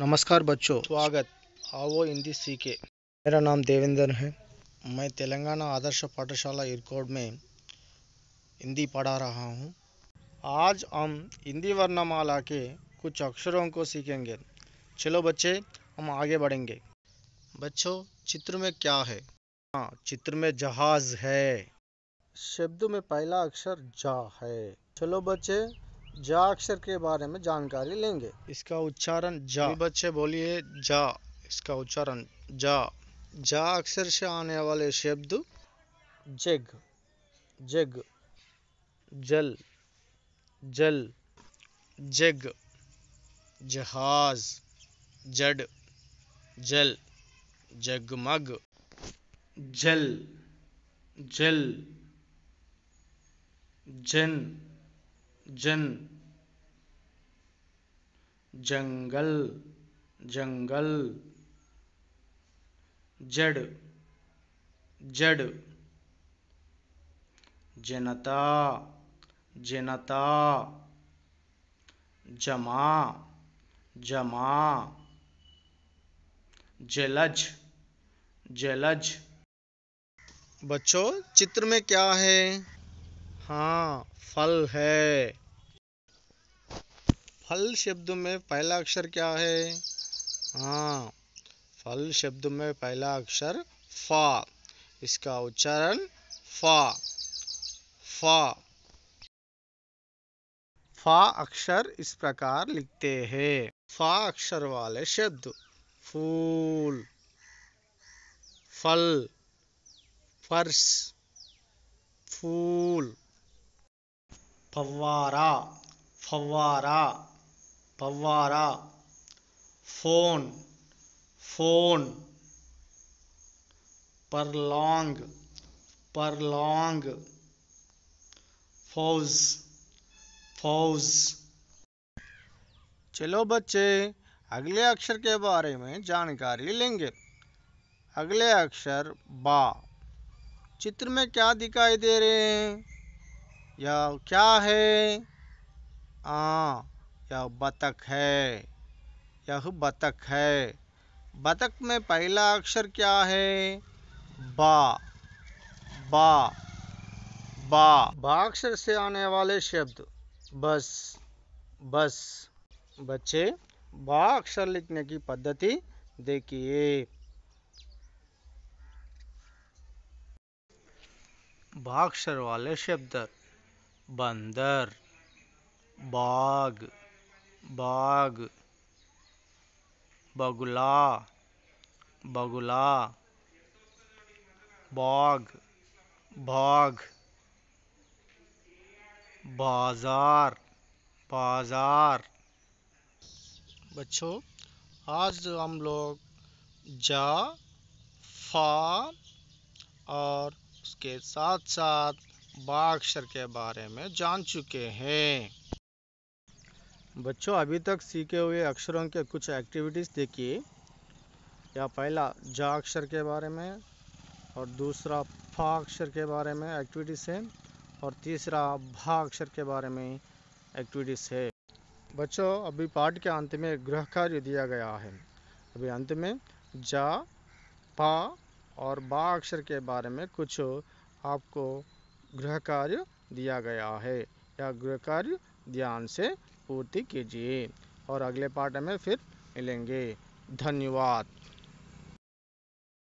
नमस्कार बच्चों स्वागत आओ हिंदी सीखे मेरा नाम देवेंद्र है मैं तेलंगाना आदर्श पाठशाला इरकोड में हिंदी पढ़ा रहा हूँ आज हम हिंदी वर्णमाला के कुछ अक्षरों को सीखेंगे चलो बच्चे हम आगे बढ़ेंगे बच्चों चित्र में क्या है हाँ चित्र में जहाज है शब्द में पहला अक्षर जा है चलो बच्चे जा अक्षर के बारे में जानकारी लेंगे इसका उच्चारण जा बच्चे बोलिए जा इसका उच्चारण जा जा अक्षर से आने वाले शब्द जग जग जल जल जग जहाज जड जल जगमग जल जल जन जन जंगल जंगल जड़ जड़ जनता जनता जमा जमा जलज जलज बच्चों चित्र में क्या है हाँ फल है फल शब्द में पहला अक्षर क्या है हाँ फल शब्द में पहला अक्षर फा इसका उच्चारण फा फा फा अक्षर इस प्रकार लिखते हैं फा अक्षर वाले शब्द फूल फल फर्श फूल फव्वारा फव्वारा फव्वारा फोन फोन परलोंग परलोंग फौज फौज चलो बच्चे अगले अक्षर के बारे में जानकारी लेंगे अगले अक्षर बा चित्र में क्या दिखाई दे रहे हैं यह क्या है आ हाँ, यह बतख है यह बतख है बतख में पहला अक्षर क्या है बा बा बा बा अक्षर से आने वाले शब्द बस बस बच्चे बा अक्षर लिखने की पद्धति देखिए बाक्षर वाले शब्द बंदर बाग बाग बगुला बगुला बाघ बाघ बाजार बाजार बच्चों आज हम लोग जा फा और उसके साथ साथ बाक्षर के बारे में जान चुके हैं बच्चों अभी तक सीखे हुए अक्षरों के कुछ एक्टिविटीज़ देखिए या पहला जा अक्षर के बारे में और दूसरा फा अक्षर के बारे में एक्टिविटीज़ है और तीसरा भा अक्षर के बारे में एक्टिविटीज़ है बच्चों अभी पाठ के अंत में गृह कार्य दिया गया है अभी अंत में जा पा और बा अक्षर के बारे में कुछ आपको गृह कार्य दिया गया है या गृह कार्य ध्यान से पूर्ति कीजिए और अगले पार्ट में फिर मिलेंगे धन्यवाद